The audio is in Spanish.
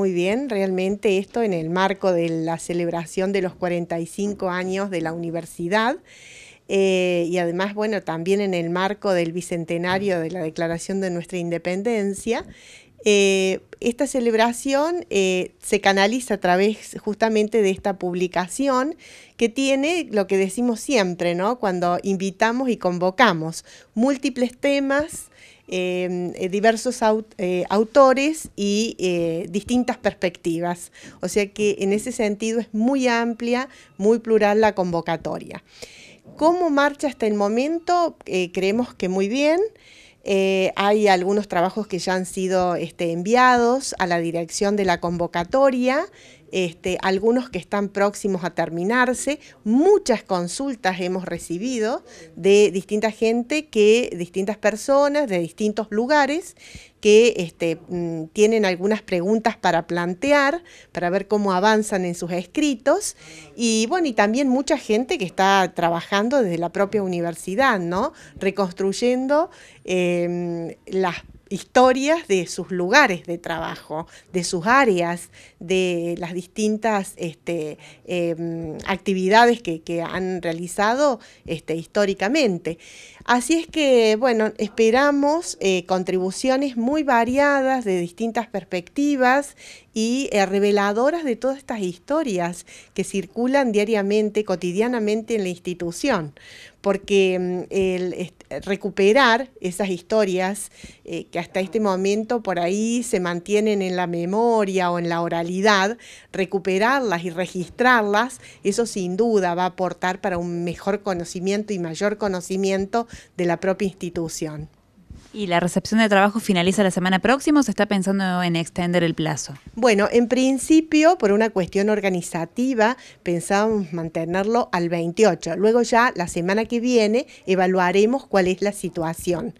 muy bien realmente esto en el marco de la celebración de los 45 años de la universidad. Eh, y además, bueno, también en el marco del bicentenario de la declaración de nuestra independencia, eh, esta celebración eh, se canaliza a través justamente de esta publicación que tiene lo que decimos siempre, ¿no? Cuando invitamos y convocamos múltiples temas, eh, diversos autores y distintas perspectivas. O sea que en ese sentido es muy amplia, muy plural la convocatoria. ¿Cómo marcha hasta el momento? creemos que muy bien. Eh, hay algunos trabajos que ya han sido este, enviados a la dirección de la convocatoria, este, algunos que están próximos a terminarse, muchas consultas hemos recibido de distinta gente, que, distintas personas, de distintos lugares, que este, mm, tienen algunas preguntas para plantear, para ver cómo avanzan en sus escritos, y bueno, y también mucha gente que está trabajando desde la propia universidad, ¿no? Reconstruyendo em, las historias de sus lugares de trabajo, de sus áreas, de las distintas este, em, actividades que, han realizado este, históricamente. Así es que, bueno, esperamos eh, contribuciones muy variadas de distintas perspectivas y eh, reveladoras de todas estas historias que circulan diariamente, cotidianamente en la institución porque mm, el, recuperar esas historias eh, que hasta este momento por ahí se mantienen en la memoria o en la oralidad, recuperarlas y registrarlas, eso sin duda va a aportar para un mejor conocimiento y mayor conocimiento de la propia institución. ¿Y la recepción de trabajo finaliza la semana próxima o se está pensando en extender el plazo? Bueno, en principio, por una cuestión organizativa, pensamos mantenerlo al 28. Luego ya, la semana que viene, evaluaremos cuál es la situación.